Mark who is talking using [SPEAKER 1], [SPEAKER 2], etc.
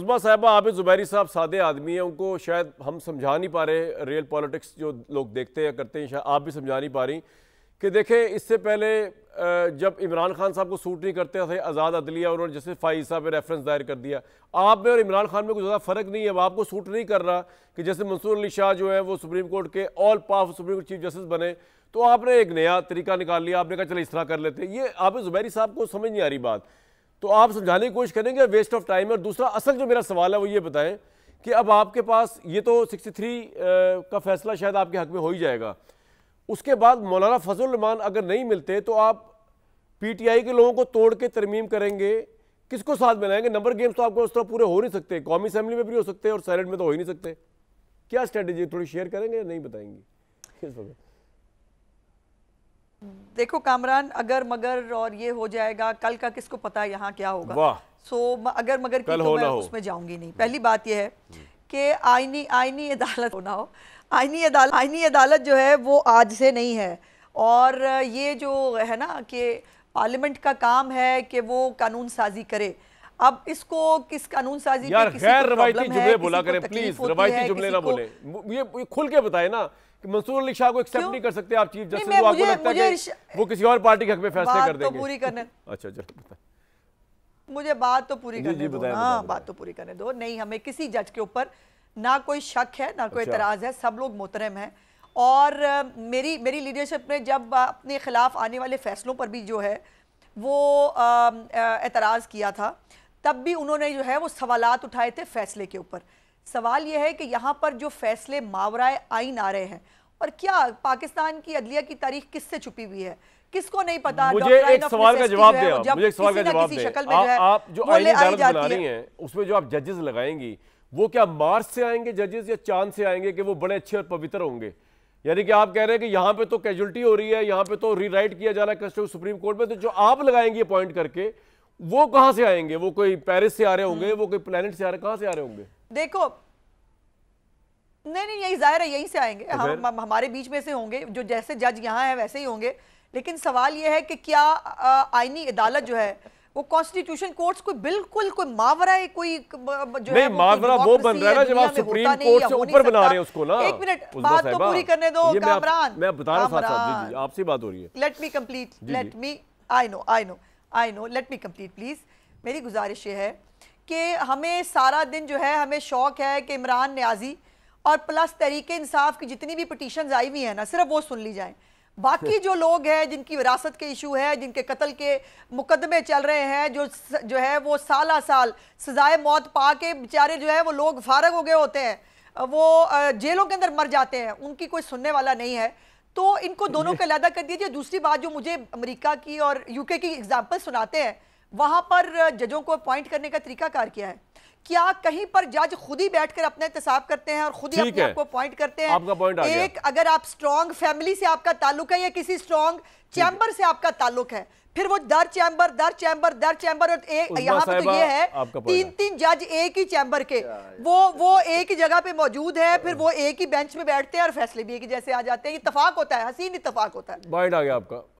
[SPEAKER 1] उस्मा साहब आप जुबैरी साहब सादे आदमी हैं उनको शायद हम समझा नहीं पा रहे रियल पॉलिटिक्स जो लोग देखते हैं करते हैं शायद आप भी समझा नहीं पा रही कि देखें इससे पहले जब इमरान खान साहब को सूट नहीं करते थे आज़ाद अदलिया उन्होंने जैसे फ़ाइज साहब रेफरेंस दायर कर दिया आप में और इमरान खान में कुछ ज़्यादा फ़र्क नहीं है अब आपको सूट नहीं कर रहा कि जैसे मंसूर अली शाह जो है वो सुप्रीम कोर्ट के ऑल पाफ सुप्रीम कोर्ट चीफ जस्टिस बने तो आपने एक नया तरीका निकाल लिया आपने कहा चलो इस तरह कर लेते ये आप जुबैरी साहब को समझ नहीं आ रही बात तो आप समझाने की कोशिश करेंगे वेस्ट ऑफ टाइम है और दूसरा असल जो मेरा सवाल है वो ये बताएं कि अब आपके पास ये तो 63 का फैसला शायद आपके हक में हो ही जाएगा उसके बाद मौलाना फजल रमान अगर नहीं मिलते तो आप पीटीआई के लोगों को तोड़ के तरमीम करेंगे किसको साथ मिलाएंगे नंबर गेम्स तो आपको उस तरह पूरे हो नहीं सकते कौमी असम्बली में भी हो सकते और सैनेट में तो हो ही नहीं सकते क्या स्ट्रेटेजी थोड़ी शेयर करेंगे या नहीं बताएंगे इस वक्त
[SPEAKER 2] देखो कामरान अगर मगर और ये हो जाएगा कल का किसको पता यहाँ क्या होगा सो so, अगर मगर की तो मैं उसमें जाऊंगी नहीं पहली बात यह है हम्म। कि आईनी आईनी अदालत होना हो आईनी अदालत आईनी अदालत जो है वो आज से नहीं है और ये जो है ना कि पार्लियामेंट का काम है कि वो कानून साजी करे अब इसको किस कानून साजी यार गैर रवायती जुमले बोला करें प्लीज रवायती जुमले ना बोले
[SPEAKER 1] ये, खुल के बताए ना कि मंसूर अली शाह को एक्सेप्ट नहीं कर सकते आप चीफ जस्टिस को आपको लगता है वो किसी और पार्टी के हक में फैसले कर तो देंगे पूरी करने अच्छा चलो
[SPEAKER 2] मुझे बात तो पूरी करने दो हाँ बात तो पूरी करने दो नहीं हमें किसी जज के ऊपर ना कोई शक है ना कोई एतराज़ अच्छा। है सब लोग मोहतरम है और मेरी मेरी लीडरशिप में जब अपने ख़िलाफ़ आने वाले फ़ैसलों पर भी जो है वो एतराज़ किया था तब भी उन्होंने जो है वो सवाल उठाए थे फैसले के ऊपर सवाल यह है कि यहाँ पर जो फैसले मावराए आइन आ रहे हैं और क्या पाकिस्तान की अदलिया की तारीख किससे छुपी हुई है किसको नहीं पता मुझे एक सवाल का जवाब दें मुझे एक सवाल का जवाब दे आप आप जो आईनी अदालत बना रही हैं
[SPEAKER 1] उसमें जो आप जजेस लगाएंगी वो क्या मार्च से आएंगे जजेस या चांद से आएंगे कि वो बड़े अच्छे और पवित्र होंगे यानी कि आप कह रहे हैं कि यहाँ पे तो कैजुअलिटी हो रही है यहाँ पे तो रीराइट किया जा रहा है सुप्रीम कोर्ट में तो जो आप लगाएंगे अपॉइंट करके वो कहां से आएंगे वो कोई पेरिस से आ रहे होंगे हम्म। वो कोई प्लेनेट से आ रहे कहां से आ रहे होंगे
[SPEAKER 2] देखो नहीं नहीं यही जाहिर है यही से आएंगे तो हम, हम हमारे बीच में से होंगे जो जैसे जज यहाँ है वैसे ही होंगे लेकिन सवाल यह है कि क्या आईनी अदालत जो है वो कॉन्स्टिट्यूशन कोर्ट्स कोई बिल्कुल कोई मावरा है कोई जो नहीं है मावरा वो बन रहा है जब आप सुप्रीम कोर्ट से ऊपर बना रहे हैं उसको ना एक मिनट बात तो पूरी करने दो कामरान मैं बता रहा था
[SPEAKER 1] आपसे बात हो रही है
[SPEAKER 2] let me complete let me I know I know I know let me complete please मेरी गुजारिश ये है कि हमें सारा दिन जो है हमें शौक है कि इमरान न्याजी और प्लस तहरीक इंसाफ की जितनी भी पटिशन आई हुई हैं ना सिर्फ वो सुन ली जाए बाकी जो लोग हैं जिनकी विरासत के इशू है जिनके कत्ल के मुकदमे चल रहे हैं जो जो है वो साल साल सजाए मौत पा के बेचारे जो है वो लोग फारग हो गए होते हैं वो जेलों के अंदर मर जाते हैं उनकी कोई सुनने वाला नहीं है तो इनको दोनों का अलहदा कर दीजिए दूसरी बात जो मुझे अमेरिका की और यूके की एग्जाम्पल सुनाते हैं वहाँ पर जजों को अपॉइंट करने का तरीका कार किया है क्या कहीं पर जज खुद ही बैठकर अपने एहतसाब करते हैं और खुद ही अपने आपको पॉइंट करते हैं आपका पॉइंट एक अगर आप स्ट्रॉन्ग फैमिली से आपका ताल्लुक है या किसी स्ट्रॉन्ग चैम्बर से आपका ताल्लुक है फिर वो दर चैंबर दर चैंबर दर चैंबर और एक यहाँ पे तो ये है तीन तीन जज एक ही चैंबर के वो वो एक ही जगह पे मौजूद है फिर वो एक ही बेंच में बैठते हैं और फैसले भी एक ही जैसे आ जाते हैं इतफाक होता है हसीन इतफाक होता है
[SPEAKER 1] पॉइंट आ गया आपका